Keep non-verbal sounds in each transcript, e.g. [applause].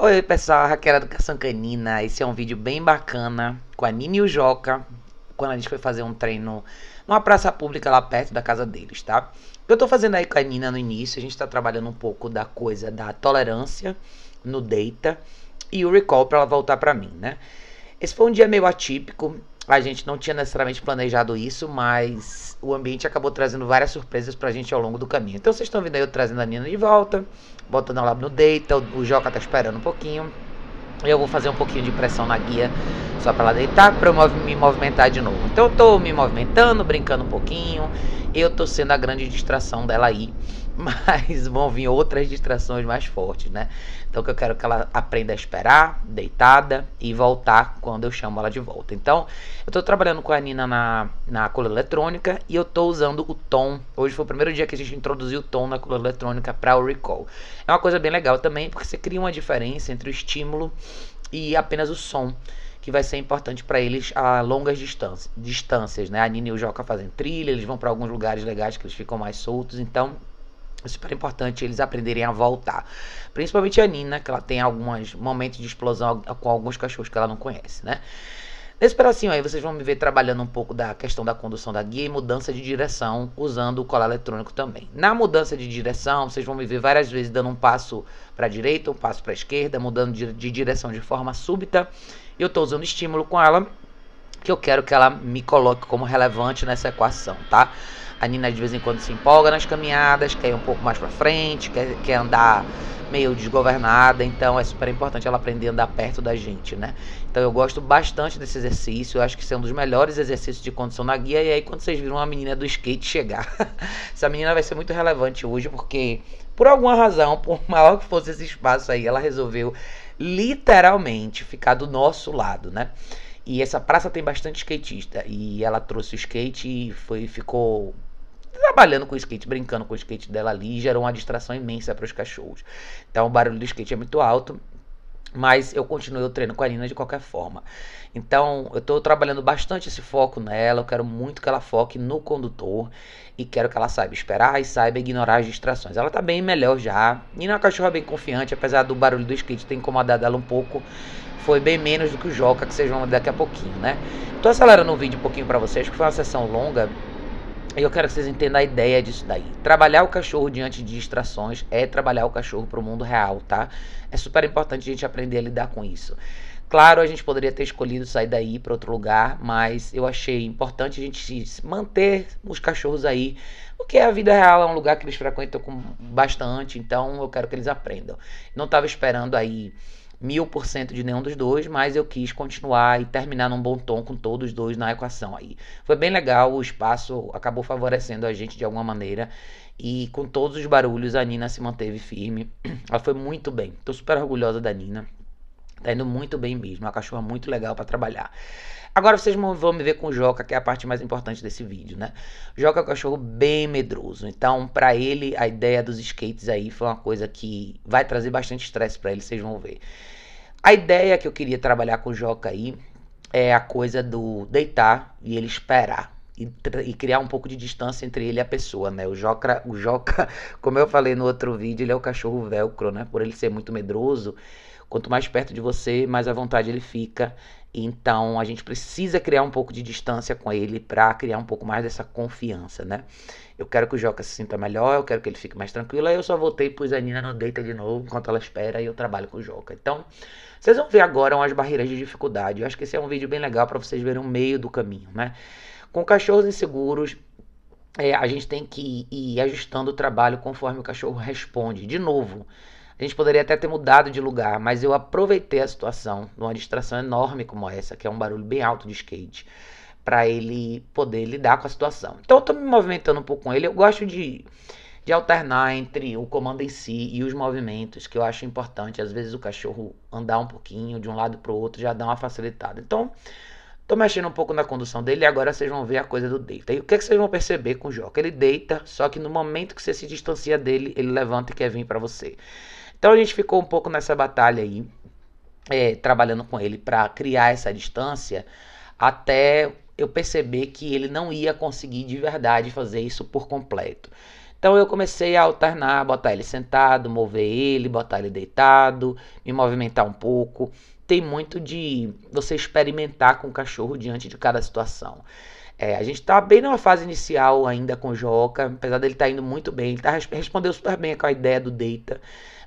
Oi pessoal, Raquel é Educação Canina. Esse é um vídeo bem bacana com a Nini e o Joca, quando a gente foi fazer um treino numa praça pública lá perto da casa deles, tá? Eu tô fazendo aí com a Nina no início, a gente tá trabalhando um pouco da coisa da tolerância no data e o recall para ela voltar para mim, né? Esse foi um dia meio atípico, a gente não tinha necessariamente planejado isso, mas o ambiente acabou trazendo várias surpresas pra gente ao longo do caminho. Então vocês estão vendo aí eu trazendo a Nina de volta, botando ela no deita, o Joca tá esperando um pouquinho. Eu vou fazer um pouquinho de pressão na guia só para ela deitar, para eu me movimentar de novo. Então eu tô me movimentando, brincando um pouquinho. Eu tô sendo a grande distração dela aí [laughs] mas vão vir outras distrações mais fortes, né? Então que eu quero é que ela aprenda a esperar, deitada e voltar quando eu chamo ela de volta. Então, eu tô trabalhando com a Nina na, na cola eletrônica e eu tô usando o tom. Hoje foi o primeiro dia que a gente introduziu o tom na cola eletrônica para o recall. É uma coisa bem legal também, porque você cria uma diferença entre o estímulo e apenas o som que vai ser importante para eles a longas distâncias, distâncias, né? A Nina e o Joca fazem trilha, eles vão para alguns lugares legais que eles ficam mais soltos, então é super importante eles aprenderem a voltar. Principalmente a Nina, que ela tem alguns momentos de explosão com alguns cachorros que ela não conhece, né? Nesse pedacinho assim, aí, vocês vão me ver trabalhando um pouco da questão da condução da guia e mudança de direção usando o colar eletrônico também. Na mudança de direção, vocês vão me ver várias vezes dando um passo para a direita, um passo para a esquerda, mudando de direção de forma súbita. e Eu estou usando estímulo com ela, que eu quero que ela me coloque como relevante nessa equação, tá? A Nina de vez em quando se empolga nas caminhadas, quer ir um pouco mais para frente, quer, quer andar meio desgovernada, então é super importante ela aprender a andar perto da gente, né? Então eu gosto bastante desse exercício, eu acho que isso é um dos melhores exercícios de condução na guia, e aí quando vocês viram a menina do skate chegar, [laughs] essa menina vai ser muito relevante hoje, porque por alguma razão, por maior que fosse esse espaço aí, ela resolveu literalmente ficar do nosso lado, né? E essa praça tem bastante skatista, e ela trouxe o skate e foi, ficou trabalhando com o skate, brincando com o skate dela ali, gerou uma distração imensa para os cachorros. Então o barulho do skate é muito alto, mas eu continuei o treino com a Nina de qualquer forma. Então, eu estou trabalhando bastante esse foco nela. Eu quero muito que ela foque no condutor. E quero que ela saiba esperar e saiba ignorar as distrações. Ela está bem melhor já. Nina é uma cachorra bem confiante, apesar do barulho do skate ter incomodado ela um pouco. Foi bem menos do que o Joca, que vocês vão ver daqui a pouquinho, né? Estou acelerando o vídeo um pouquinho para vocês, que foi uma sessão longa. E eu quero que vocês entendam a ideia disso daí. Trabalhar o cachorro diante de distrações é trabalhar o cachorro para o mundo real, tá? É super importante a gente aprender a lidar com isso. Claro, a gente poderia ter escolhido sair daí para outro lugar, mas eu achei importante a gente manter os cachorros aí, porque a vida real é um lugar que eles frequentam bastante, então eu quero que eles aprendam. Não estava esperando aí mil por cento de nenhum dos dois, mas eu quis continuar e terminar num bom tom com todos os dois na equação aí. Foi bem legal, o espaço acabou favorecendo a gente de alguma maneira e com todos os barulhos a Nina se manteve firme. [clears throat] Ela foi muito bem. Tô super orgulhosa da Nina. Tá indo muito bem mesmo, é uma cachorra muito legal para trabalhar. Agora vocês vão me ver com o Joca, que é a parte mais importante desse vídeo, né? Joca é um cachorro bem medroso, então para ele a ideia dos skates aí foi uma coisa que vai trazer bastante estresse para ele, vocês vão ver. A ideia que eu queria trabalhar com o Joca aí é a coisa do deitar e ele esperar. E, e, criar um pouco de distância entre ele e a pessoa, né? O Joca, o Joca, [laughs] como eu falei no outro vídeo, ele é o cachorro velcro, né? Por ele ser muito medroso, Quanto mais perto de você, mais à vontade ele fica. Então a gente precisa criar um pouco de distância com ele para criar um pouco mais dessa confiança, né? Eu quero que o Joca se sinta melhor, eu quero que ele fique mais tranquilo. Aí eu só voltei e pus a Nina no deita de novo enquanto ela espera e eu trabalho com o Joca. Então vocês vão ver agora umas barreiras de dificuldade. Eu acho que esse é um vídeo bem legal para vocês verem o meio do caminho, né? Com cachorros inseguros, é, a gente tem que ir ajustando o trabalho conforme o cachorro responde. De novo, a gente poderia até ter mudado de lugar, mas eu aproveitei a situação, numa distração enorme como essa, que é um barulho bem alto de skate, para ele poder lidar com a situação. Então eu tô me movimentando um pouco com ele, eu gosto de de alternar entre o comando em si e os movimentos, que eu acho importante. Às vezes o cachorro andar um pouquinho de um lado para o outro já dá uma facilitada. Então, tô mexendo um pouco na condução dele e agora vocês vão ver a coisa do deita. E o que, é que vocês vão perceber com o Joca? Ele deita, só que no momento que você se distancia dele, ele levanta e quer vir para você. Então a gente ficou um pouco nessa batalha aí, é, trabalhando com ele para criar essa distância, até eu perceber que ele não ia conseguir de verdade fazer isso por completo. Então eu comecei a alternar, botar ele sentado, mover ele, botar ele deitado, me movimentar um pouco. Tem muito de você experimentar com o cachorro diante de cada situação. É, a gente tá bem numa fase inicial ainda com o Joca, apesar dele tá indo muito bem, ele tá, respondeu super bem com a ideia do deita.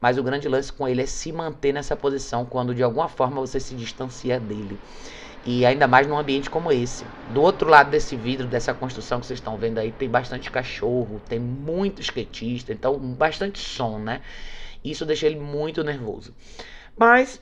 Mas o grande lance com ele é se manter nessa posição quando de alguma forma você se distancia dele. E ainda mais num ambiente como esse. Do outro lado desse vidro, dessa construção que vocês estão vendo aí, tem bastante cachorro, tem muito skatista, então bastante som, né? Isso deixa ele muito nervoso. Mas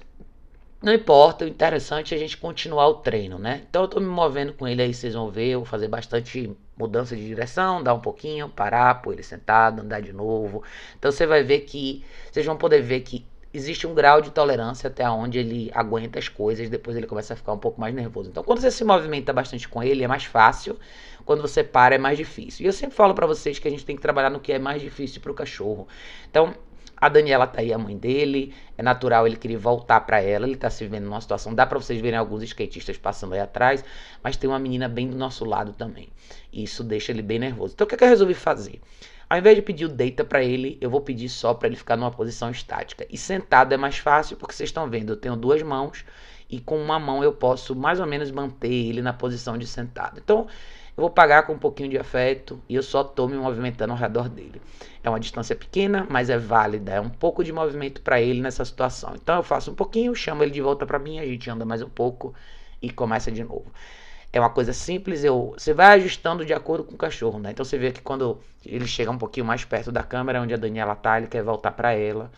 não importa, o interessante é a gente continuar o treino, né? Então eu tô me movendo com ele aí, vocês vão ver, eu vou fazer bastante mudança de direção, dar um pouquinho, parar, pôr ele sentado, andar de novo. Então você vai ver que vocês vão poder ver que existe um grau de tolerância até onde ele aguenta as coisas, depois ele começa a ficar um pouco mais nervoso. Então quando você se movimenta bastante com ele é mais fácil, quando você para é mais difícil. E eu sempre falo para vocês que a gente tem que trabalhar no que é mais difícil para o cachorro. Então a Daniela tá aí, a mãe dele. É natural ele querer voltar para ela. Ele tá se vivendo numa situação. Dá para vocês verem alguns skatistas passando aí atrás. Mas tem uma menina bem do nosso lado também. E isso deixa ele bem nervoso. Então o que, é que eu resolvi fazer? Ao invés de pedir o deita para ele, eu vou pedir só para ele ficar numa posição estática. E sentado é mais fácil, porque vocês estão vendo, eu tenho duas mãos e com uma mão eu posso mais ou menos manter ele na posição de sentado. Então, eu vou pagar com um pouquinho de afeto e eu só estou me movimentando ao redor dele. É uma distância pequena, mas é válida, é um pouco de movimento para ele nessa situação. Então eu faço um pouquinho, chamo ele de volta para mim, a gente anda mais um pouco e começa de novo. É uma coisa simples, eu, você vai ajustando de acordo com o cachorro, né? Então você vê que quando ele chega um pouquinho mais perto da câmera, onde a Daniela tá, ele quer voltar para ela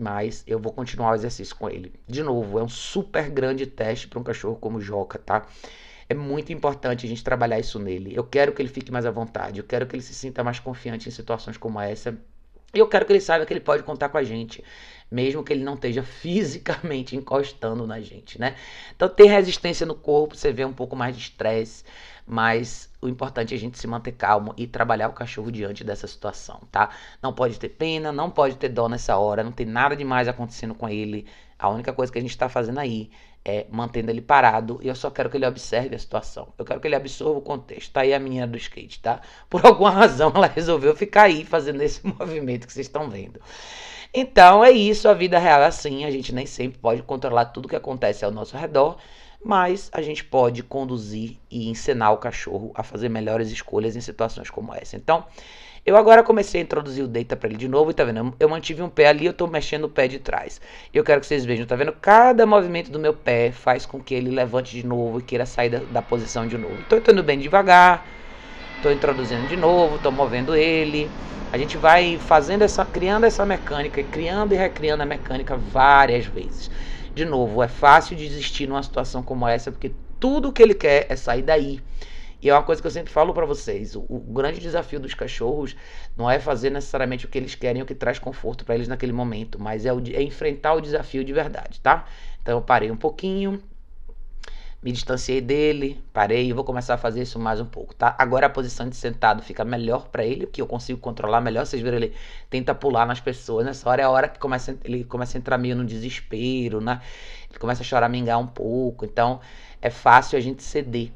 mas eu vou continuar o exercício com ele. De novo, é um super grande teste para um cachorro como o Joca, tá? É muito importante a gente trabalhar isso nele. Eu quero que ele fique mais à vontade, eu quero que ele se sinta mais confiante em situações como essa e eu quero que ele saiba que ele pode contar com a gente, mesmo que ele não esteja [laughs] fisicamente encostando na gente, né? Então, ter resistência no corpo, você vê um pouco mais de estresse, mas o importante é a gente se manter calmo e trabalhar o cachorro diante dessa situação, tá? Não pode ter pena, não pode ter dó nessa hora, não tem nada demais acontecendo com ele. A única coisa que a gente está fazendo aí é, mantendo ele parado. E eu só quero que ele observe a situação. Eu quero que ele absorva o contexto. Tá aí a menina do skate, tá? Por [laughs] alguma razão ela resolveu ficar aí fazendo esse [laughs] movimento que vocês estão vendo. Então é isso, a vida real é assim. A gente nem sempre pode controlar tudo que acontece ao nosso redor. Mas a gente pode conduzir e ensinar o cachorro a fazer melhores escolhas em situações como essa. Então, eu agora comecei a introduzir o data para ele de novo e tá vendo? Eu mantive um pé ali, eu tô mexendo o pé de trás. Eu quero que vocês vejam, tá vendo? Cada movimento do meu pé faz com que ele levante de novo e queira sair da, da posição de novo. Tô entrando bem devagar, tô introduzindo de novo, tô movendo ele. A gente vai fazendo essa, criando essa mecânica, criando e recriando a mecânica várias vezes. De novo, é fácil desistir numa situação como essa, porque tudo que ele quer é sair daí. E é uma coisa que eu sempre falo para vocês: o, o, grande desafio dos cachorros não é fazer necessariamente o que eles querem, o que traz conforto para eles naquele momento, mas é, o, é enfrentar o desafio de verdade, tá? Então eu parei um pouquinho, me distanciei dele, parei e vou começar a fazer isso mais um pouco, tá? Agora a posição de sentado fica melhor para ele, porque eu consigo controlar melhor. Vocês viram ele tenta pular nas pessoas, nessa hora é a hora que começa, ele começa a entrar meio no desespero, né? Ele começa a choramingar um pouco, então é fácil a gente ceder.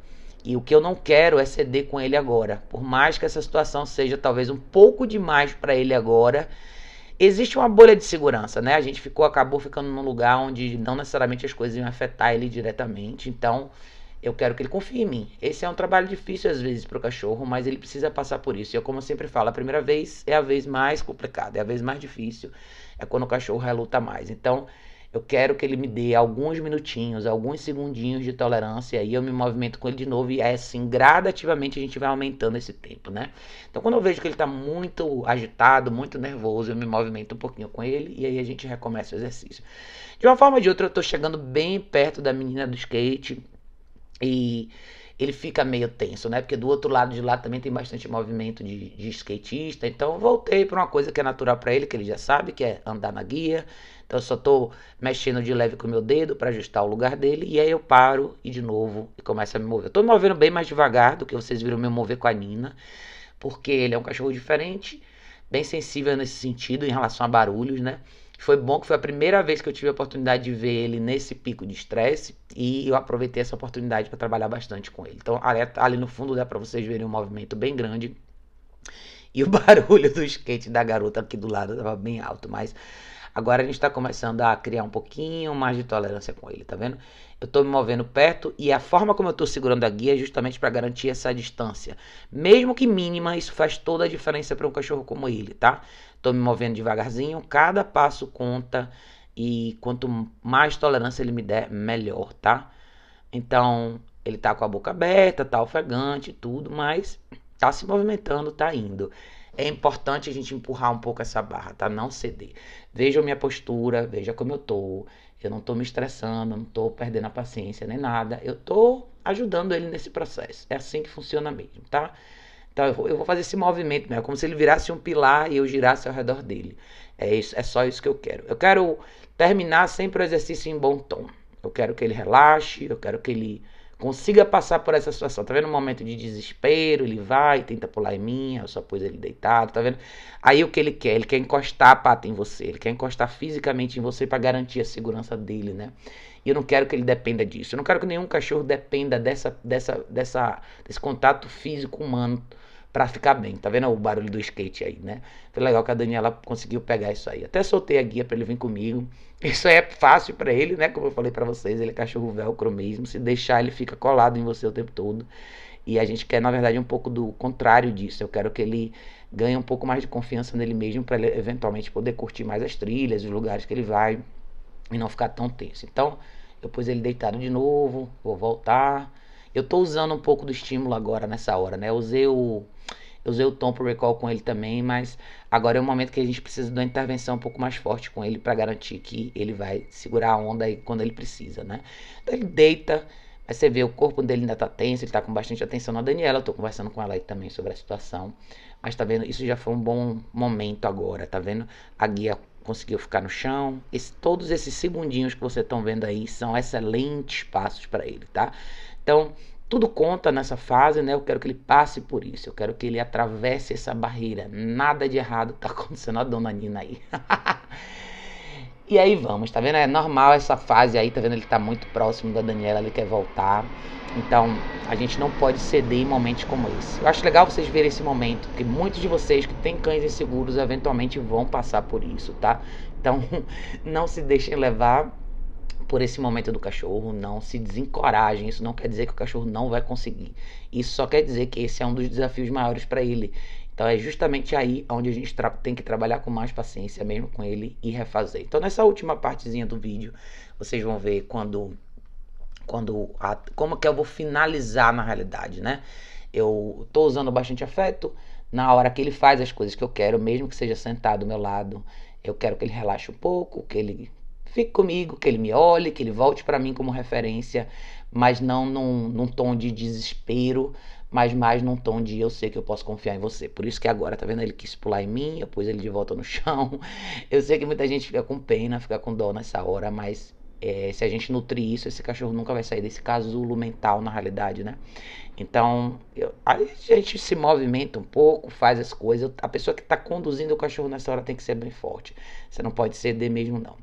E o que eu não quero é ceder com ele agora. Por mais que essa situação seja talvez um pouco demais para ele agora, existe uma bolha de segurança, né? A gente ficou, acabou ficando num lugar onde não necessariamente as coisas iam afetar ele diretamente. Então, eu quero que ele confie em mim. Esse é um trabalho difícil às vezes para o cachorro, mas ele precisa passar por isso. E eu, é como eu sempre falo, a primeira vez é a vez mais complicada, é a vez mais difícil, é quando o cachorro reluta mais. Então, eu quero que ele me dê alguns minutinhos, alguns segundinhos de tolerância, e aí eu me movimento com ele de novo, e é assim, gradativamente a gente vai aumentando esse tempo, né? Então, quando eu vejo que ele está muito agitado, muito nervoso, eu me movimento um pouquinho com ele, e aí a gente recomeça o exercício. De uma forma ou de outra, eu estou chegando bem perto da menina do skate, e ele fica meio tenso, né? Porque do outro lado de lá também tem bastante movimento de, de skatista. Então voltei para uma coisa que é natural para ele, que ele já sabe, que é andar na guia. Então eu só estou mexendo de leve com o meu dedo para ajustar o lugar dele. E aí eu paro e de novo e começo a me mover. Estou me movendo bem mais devagar do que vocês viram me mover com a Nina, porque ele é um cachorro diferente, bem sensível nesse sentido em relação a barulhos, né? Foi bom que foi a primeira vez que eu tive a oportunidade de ver ele nesse pico de estresse e eu aproveitei essa oportunidade para trabalhar bastante com ele. Então, ali, ali no fundo dá para vocês verem um movimento bem grande e o [laughs] barulho do skate da garota aqui do lado estava bem alto, mas agora a gente está começando a criar um pouquinho mais de tolerância com ele, tá vendo? Eu estou me movendo perto e a forma como eu estou segurando a guia é justamente para garantir essa distância. Mesmo que mínima, isso faz toda a diferença para um cachorro como ele, tá? tô me movendo devagarzinho, cada passo conta e quanto mais tolerância ele me der, melhor, tá? Então, ele tá com a boca aberta, tá ofegante, tudo, mas tá se movimentando, tá indo. É importante a gente empurrar um pouco essa barra, tá? Não ceder. Veja minha postura, veja como eu tô. Eu não tô me estressando, não tô perdendo a paciência nem nada. Eu tô ajudando ele nesse processo. É assim que funciona mesmo, tá? Então eu vou, fazer esse movimento mesmo, como se ele virasse um pilar e eu girasse ao redor dele. É, isso, é só isso que eu quero. Eu quero terminar sempre o exercício em bom tom. Eu quero que ele relaxe, eu quero que ele consiga passar por essa situação. Tá vendo? Um momento de desespero, ele vai, tenta pular em mim, eu só pus ele deitado, tá vendo? Aí o que ele quer? Ele quer encostar a pata em você, ele quer encostar fisicamente em você para garantir a segurança dele, né? E eu não quero que ele dependa disso. Eu não quero que nenhum cachorro dependa dessa, dessa, dessa, desse contato físico humano para ficar bem. Tá vendo o barulho do skate aí, né? Foi legal que a Daniela conseguiu pegar isso aí. Até soltei a guia para ele vir comigo. [laughs] Isso é fácil para ele, né? Como eu falei para vocês, ele é cachorro velcro mesmo. Se deixar, ele fica colado em você o tempo todo. E a gente quer, na verdade, um pouco do contrário disso. Eu quero que ele ganhe um pouco mais de confiança nele mesmo para ele eventualmente poder curtir mais as trilhas, os lugares que ele vai e não ficar tão tenso. Então, eu pus ele deitado de novo, vou voltar eu tô usando um pouco do estímulo agora nessa hora, né? Eu usei o eu usei o tom pro recall com ele também, mas agora é o momento que a gente precisa de uma intervenção um pouco mais forte com ele para garantir que ele vai segurar a onda aí quando ele precisa, né? Então ele deita, mas você vê o corpo dele ainda tá tenso, ele tá com bastante atenção na Daniela, eu tô conversando com ela aí também sobre a situação. Mas tá vendo, isso já foi um bom momento agora, tá vendo? A guia conseguiu ficar no chão. Esse, todos esses segundinhos que vocês estão vendo aí são excelentes passos para ele, tá? Então, tudo conta nessa fase, né? Eu quero que ele passe por isso, eu quero que ele atravesse essa barreira. Nada de errado tá [laughs] acontecendo a dona Nina aí. [laughs] e aí vamos, tá vendo? É normal essa fase aí, tá vendo? Ele tá muito próximo da Daniela, ele quer voltar. Então, a gente não pode ceder em momentos como esse. Eu acho legal vocês verem esse momento, porque muitos de vocês que têm cães inseguros eventualmente vão passar por isso, tá? Então, [laughs] não se deixem levar por esse momento do cachorro, não se desencorajem. Isso não quer dizer que o cachorro não vai conseguir. Isso só quer dizer que esse é um dos desafios maiores para ele. Então é justamente aí onde a gente tem que trabalhar com mais paciência mesmo com ele e refazer. Então nessa última partezinha do vídeo, vocês vão ver quando quando a, como que eu vou finalizar na realidade, né? Eu tô usando bastante afeto na hora que ele faz as coisas que eu quero, mesmo que seja sentado ao meu lado. Eu quero que ele relaxe um pouco, que ele fique comigo, que ele me olhe, que ele volte para mim como referência, mas não num, num, tom de desespero, mas mais num tom de eu sei que eu posso confiar em você. Por isso que agora, tá vendo? Ele quis pular em mim, eu pus ele de volta no [laughs] chão. Eu sei que muita gente fica com pena, fica com dó nessa hora, mas é, se a gente nutrir isso, esse cachorro nunca vai sair desse casulo mental, na realidade, né? Então, eu, a gente se movimenta um pouco, faz as coisas. A pessoa que está conduzindo o cachorro nessa hora tem que ser bem forte. Você não pode ceder mesmo, não.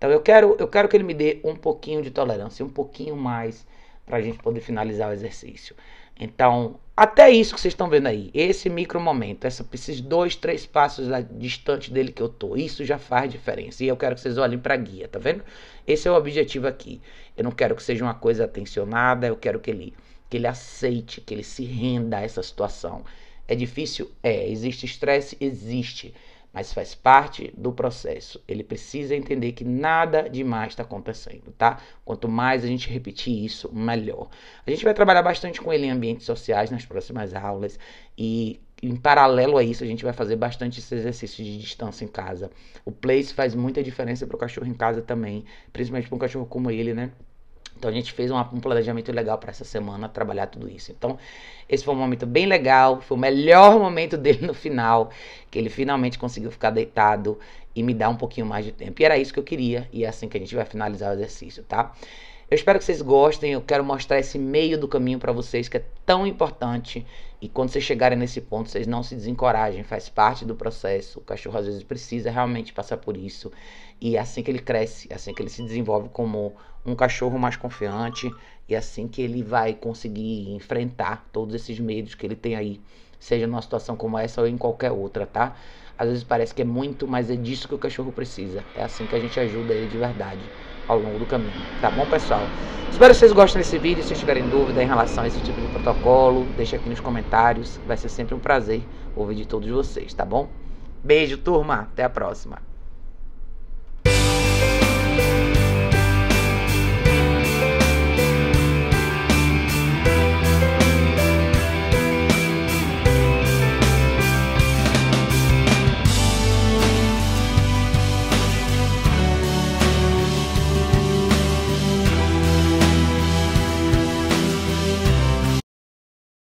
Então eu quero, eu quero que ele me dê um pouquinho de tolerância, um pouquinho mais para a gente poder finalizar o exercício. Então, até isso que vocês estão vendo aí, esse micro momento, essa, esses dois, três passos distante dele que eu tô, isso já faz diferença. E eu quero que vocês olhem para a guia, tá vendo? Esse é o objetivo aqui. Eu não quero que seja uma coisa atencionada, eu quero que ele, que ele aceite, que ele se renda a essa situação. É difícil? É. Existe estresse? Existe mas faz parte do processo. Ele precisa entender que nada demais está acontecendo, tá? Quanto mais a gente repetir isso, melhor. A gente vai trabalhar bastante com ele em ambientes sociais nas próximas aulas e em paralelo a isso, a gente vai fazer bastante esse exercício de distância em casa. O place faz muita diferença para o cachorro em casa também, principalmente para um cachorro como ele, né? Então a gente fez uma, um planejamento legal para essa semana trabalhar tudo isso. Então esse foi um momento bem legal, foi o melhor [laughs] momento dele no final, que ele finalmente conseguiu ficar deitado e me dar um pouquinho mais de tempo. E era isso que eu queria e é assim que a gente vai finalizar o exercício, tá? Eu espero que vocês gostem. Eu quero mostrar esse meio do caminho para vocês que é tão importante. E quando vocês chegarem nesse ponto, vocês não se desencorajem. Faz parte do processo. O cachorro às vezes precisa realmente passar por isso. E é assim que ele cresce, é assim que ele se desenvolve como um cachorro mais confiante e é assim que ele vai conseguir enfrentar todos esses medos que ele tem aí, seja numa situação como essa ou em qualquer outra, tá? Às vezes parece que é muito, mas é disso que o cachorro precisa. É assim que a gente ajuda ele de verdade ao longo do caminho. Tá bom, pessoal? Espero que vocês gostem desse vídeo. Se tiverem dúvida em relação a esse tipo de protocolo, deixa aqui nos comentários. Vai ser sempre um prazer ouvir de todos vocês, tá bom? Beijo, turma. Até a próxima.